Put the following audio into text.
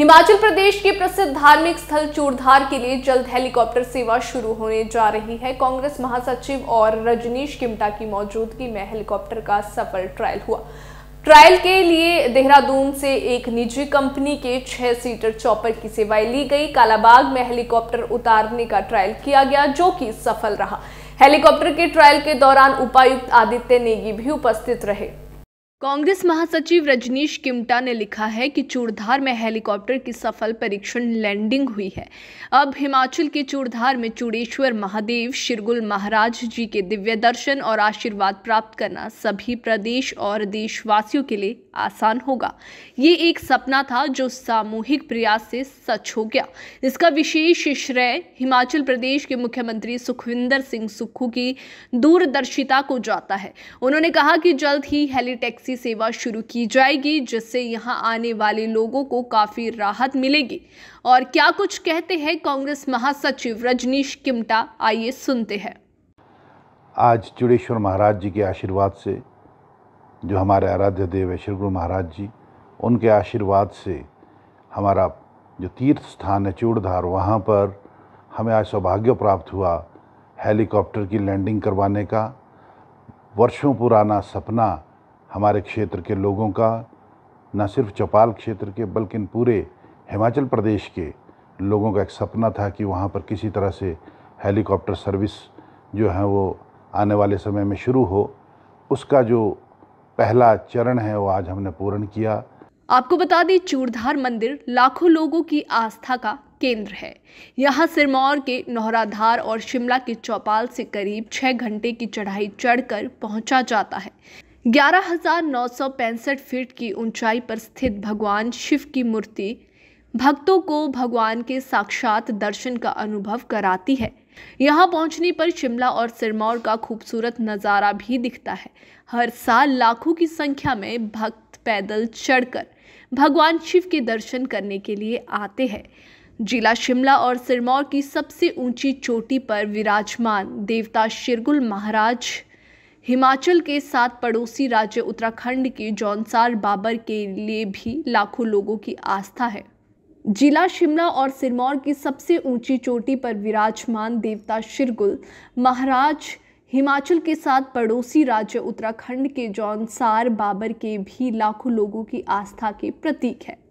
हिमाचल प्रदेश के प्रसिद्ध धार्मिक स्थल चूड़धार के लिए जल्द हेलीकॉप्टर सेवा शुरू होने जा रही है कांग्रेस महासचिव और रजनीश किमटा की मौजूदगी में हेलीकॉप्टर का सफल ट्रायल हुआ ट्रायल के लिए देहरादून से एक निजी कंपनी के छह सीटर चॉपर की सेवाएं ली गई कालाबाग में हेलीकॉप्टर उतारने का ट्रायल किया गया जो कि सफल रहा हेलीकॉप्टर के ट्रायल के दौरान उपायुक्त आदित्य नेगी भी उपस्थित रहे कांग्रेस महासचिव रजनीश किमटा ने लिखा है कि चूड़धार में हेलीकॉप्टर की सफल परीक्षण लैंडिंग हुई है अब हिमाचल के चूड़धार में चूड़ेश्वर महादेव शिरगुल महाराज जी के दिव्य दर्शन और आशीर्वाद प्राप्त करना सभी प्रदेश और देशवासियों के लिए आसान होगा ये एक सपना था जो सामूहिक प्रयास से सच हो गया इसका विशेष श्रेय हिमाचल प्रदेश के मुख्यमंत्री सुखविंदर सिंह सुक्खू की दूरदर्शिता को जाता है उन्होंने कहा कि जल्द ही हेली टैक्सी सेवा शुरू की जाएगी जिससे यहाँ आने वाले लोगों को काफ़ी राहत मिलेगी और क्या कुछ कहते हैं कांग्रेस महासचिव रजनीश किमटा आइए सुनते हैं आज चुड़ेश्वर महाराज जी के आशीर्वाद से जो हमारे आराध्य देव है श्री गुरु महाराज जी उनके आशीर्वाद से हमारा जो तीर्थ स्थान है चूड़धार वहाँ पर हमें आज सौभाग्य प्राप्त हुआ हेलीकॉप्टर की लैंडिंग करवाने का वर्षों पुराना सपना हमारे क्षेत्र के लोगों का न सिर्फ चौपाल क्षेत्र के बल्कि पूरे हिमाचल प्रदेश के लोगों का एक सपना था कि वहाँ पर किसी तरह से हेलीकॉप्टर सर्विस जो है वो आने वाले समय में शुरू हो उसका जो पहला चरण है वो आज हमने पूर्ण किया आपको बता दें चूड़धार मंदिर लाखों लोगों की आस्था का केंद्र है यहाँ सिरमौर के नौराधार और शिमला के चौपाल से करीब छः घंटे की चढ़ाई चढ़कर पहुंचा जाता है ग्यारह फीट की ऊंचाई पर स्थित भगवान शिव की मूर्ति भक्तों को भगवान के साक्षात दर्शन का अनुभव कराती है यहाँ पहुँचने पर शिमला और सिरमौर का खूबसूरत नज़ारा भी दिखता है हर साल लाखों की संख्या में भक्त पैदल चढ़कर भगवान शिव के दर्शन करने के लिए आते हैं जिला शिमला और सिरमौर की सबसे ऊंची चोटी पर विराजमान देवता शिरगुल महाराज हिमाचल के साथ पड़ोसी राज्य उत्तराखंड के जौनसार बाबर के लिए भी लाखों लोगों की आस्था है जिला शिमला और सिरमौर की सबसे ऊंची चोटी पर विराजमान देवता शिरगुल महाराज हिमाचल के साथ पड़ोसी राज्य उत्तराखंड के जौनसार बाबर के भी लाखों लोगों की आस्था के प्रतीक है